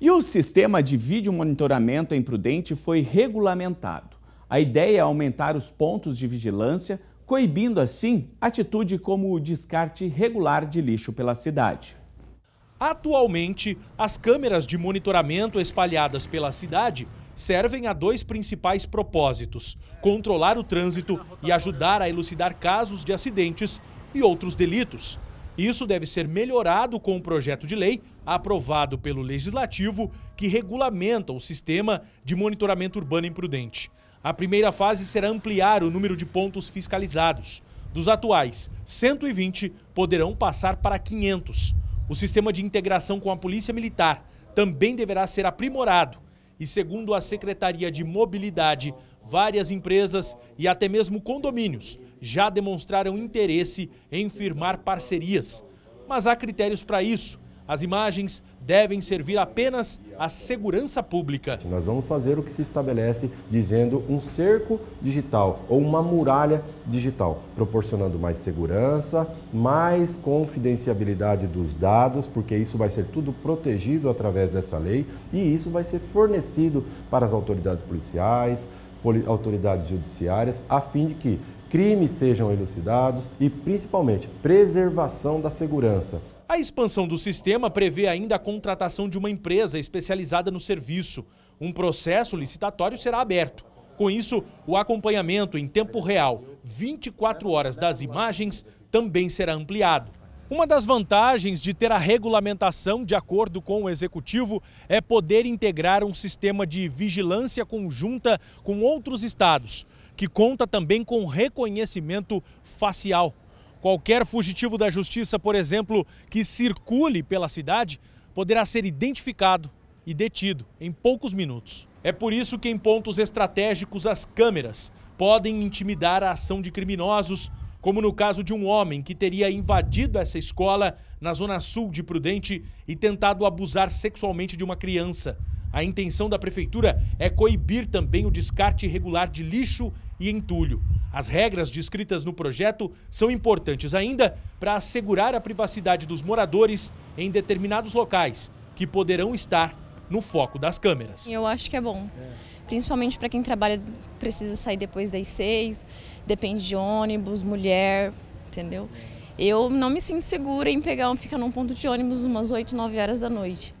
E o sistema de vídeo monitoramento em Prudente foi regulamentado. A ideia é aumentar os pontos de vigilância, coibindo assim atitude como o descarte regular de lixo pela cidade. Atualmente, as câmeras de monitoramento espalhadas pela cidade servem a dois principais propósitos: controlar o trânsito e ajudar a elucidar casos de acidentes e outros delitos. Isso deve ser melhorado com o um projeto de lei aprovado pelo Legislativo que regulamenta o sistema de monitoramento urbano imprudente. A primeira fase será ampliar o número de pontos fiscalizados. Dos atuais 120, poderão passar para 500. O sistema de integração com a Polícia Militar também deverá ser aprimorado e, segundo a Secretaria de Mobilidade, várias empresas e até mesmo condomínios já demonstraram interesse em firmar parcerias. Mas há critérios para isso as imagens devem servir apenas à segurança pública. Nós vamos fazer o que se estabelece dizendo um cerco digital ou uma muralha digital, proporcionando mais segurança, mais confidenciabilidade dos dados, porque isso vai ser tudo protegido através dessa lei e isso vai ser fornecido para as autoridades policiais, autoridades judiciárias, a fim de que crimes sejam elucidados e principalmente preservação da segurança. A expansão do sistema prevê ainda a contratação de uma empresa especializada no serviço. Um processo licitatório será aberto. Com isso, o acompanhamento em tempo real, 24 horas das imagens, também será ampliado. Uma das vantagens de ter a regulamentação de acordo com o executivo é poder integrar um sistema de vigilância conjunta com outros estados, que conta também com reconhecimento facial. Qualquer fugitivo da justiça, por exemplo, que circule pela cidade, poderá ser identificado e detido em poucos minutos. É por isso que, em pontos estratégicos, as câmeras podem intimidar a ação de criminosos, como no caso de um homem que teria invadido essa escola na zona sul de Prudente e tentado abusar sexualmente de uma criança. A intenção da prefeitura é coibir também o descarte irregular de lixo e entulho. As regras descritas no projeto são importantes ainda para assegurar a privacidade dos moradores em determinados locais, que poderão estar no foco das câmeras. Eu acho que é bom. Principalmente para quem trabalha, precisa sair depois das seis, depende de ônibus, mulher, entendeu? Eu não me sinto segura em pegar, ficar num ponto de ônibus umas 8, 9 horas da noite.